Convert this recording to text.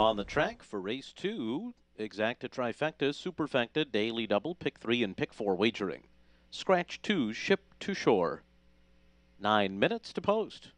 On the track for race two, exacta trifecta, superfecta, daily double, pick three, and pick four wagering. Scratch two, ship to shore. Nine minutes to post.